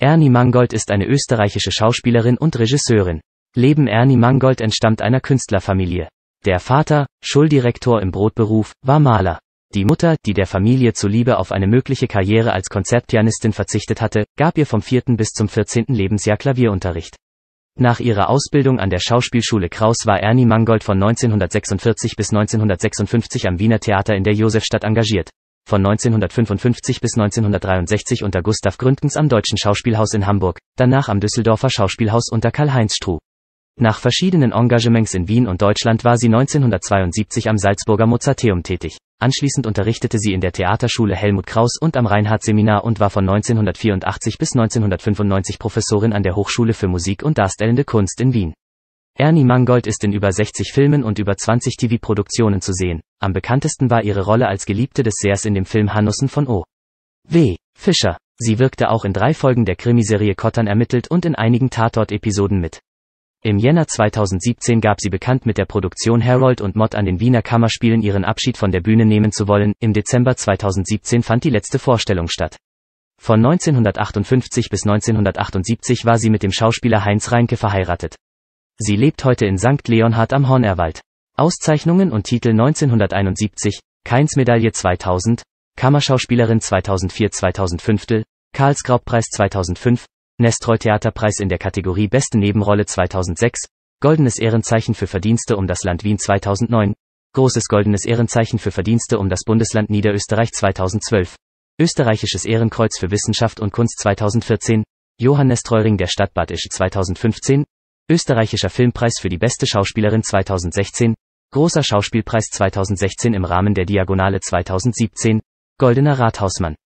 Ernie Mangold ist eine österreichische Schauspielerin und Regisseurin. Leben Ernie Mangold entstammt einer Künstlerfamilie. Der Vater, Schuldirektor im Brotberuf, war Maler. Die Mutter, die der Familie zuliebe auf eine mögliche Karriere als Konzertpianistin verzichtet hatte, gab ihr vom 4. bis zum 14. Lebensjahr Klavierunterricht. Nach ihrer Ausbildung an der Schauspielschule Kraus war Ernie Mangold von 1946 bis 1956 am Wiener Theater in der Josefstadt engagiert von 1955 bis 1963 unter Gustav Gründgens am Deutschen Schauspielhaus in Hamburg, danach am Düsseldorfer Schauspielhaus unter Karl-Heinz Struh. Nach verschiedenen Engagements in Wien und Deutschland war sie 1972 am Salzburger Mozarteum tätig. Anschließend unterrichtete sie in der Theaterschule Helmut Kraus und am Reinhardt-Seminar und war von 1984 bis 1995 Professorin an der Hochschule für Musik und Darstellende Kunst in Wien. Ernie Mangold ist in über 60 Filmen und über 20 TV-Produktionen zu sehen. Am bekanntesten war ihre Rolle als Geliebte des Seers in dem Film Hannussen von O. W. Fischer. Sie wirkte auch in drei Folgen der Krimiserie Kottern ermittelt und in einigen Tatort-Episoden mit. Im Jänner 2017 gab sie bekannt, mit der Produktion Harold und Mott an den Wiener Kammerspielen ihren Abschied von der Bühne nehmen zu wollen. Im Dezember 2017 fand die letzte Vorstellung statt. Von 1958 bis 1978 war sie mit dem Schauspieler Heinz Reinke verheiratet. Sie lebt heute in St. Leonhard am Hornerwald. Auszeichnungen und Titel 1971, Keins-Medaille 2000, Kammerschauspielerin 2004-2005, Karls-Graub-Preis 2005, Karlsgraubpreis 2005 nestroy theaterpreis in der Kategorie Beste Nebenrolle 2006, Goldenes Ehrenzeichen für Verdienste um das Land Wien 2009, Großes Goldenes Ehrenzeichen für Verdienste um das Bundesland Niederösterreich 2012, Österreichisches Ehrenkreuz für Wissenschaft und Kunst 2014, Johannes Treuring der Stadt Bad Isch 2015, Österreichischer Filmpreis für die beste Schauspielerin 2016, Großer Schauspielpreis 2016 im Rahmen der Diagonale 2017, Goldener Rathausmann.